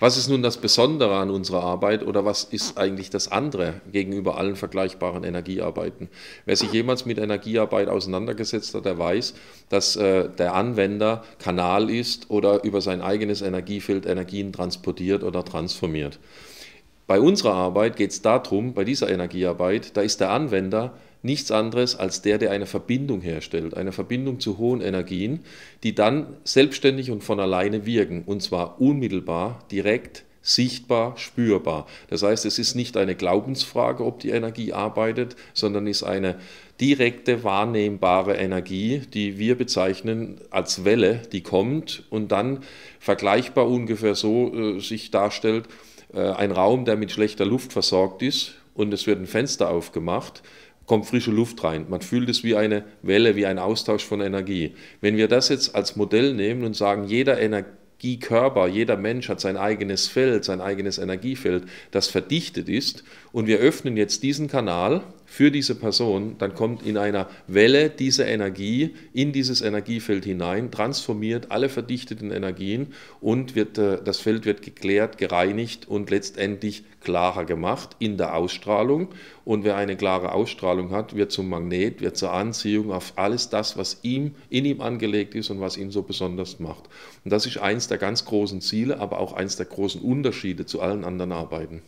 Was ist nun das Besondere an unserer Arbeit oder was ist eigentlich das andere gegenüber allen vergleichbaren Energiearbeiten? Wer sich jemals mit Energiearbeit auseinandergesetzt hat, der weiß, dass äh, der Anwender Kanal ist oder über sein eigenes Energiefeld Energien transportiert oder transformiert. Bei unserer Arbeit geht es darum, bei dieser Energiearbeit, da ist der Anwender nichts anderes als der, der eine Verbindung herstellt, eine Verbindung zu hohen Energien, die dann selbstständig und von alleine wirken, und zwar unmittelbar, direkt, sichtbar, spürbar. Das heißt, es ist nicht eine Glaubensfrage, ob die Energie arbeitet, sondern ist eine direkte, wahrnehmbare Energie, die wir bezeichnen als Welle, die kommt und dann vergleichbar ungefähr so äh, sich darstellt, äh, ein Raum, der mit schlechter Luft versorgt ist und es wird ein Fenster aufgemacht, kommt frische Luft rein. Man fühlt es wie eine Welle, wie ein Austausch von Energie. Wenn wir das jetzt als Modell nehmen und sagen, jeder Energiekörper, jeder Mensch hat sein eigenes Feld, sein eigenes Energiefeld, das verdichtet ist, und wir öffnen jetzt diesen Kanal für diese Person, dann kommt in einer Welle diese Energie in dieses Energiefeld hinein, transformiert alle verdichteten Energien und wird, äh, das Feld wird geklärt, gereinigt und letztendlich klarer gemacht in der Ausstrahlung. Und wer eine klare Ausstrahlung hat, wird zum Magnet, wird zur Anziehung auf alles das, was ihm in ihm angelegt ist und was ihn so besonders macht. Und das ist eins der ganz großen Ziele, aber auch eins der großen Unterschiede zu allen anderen Arbeiten.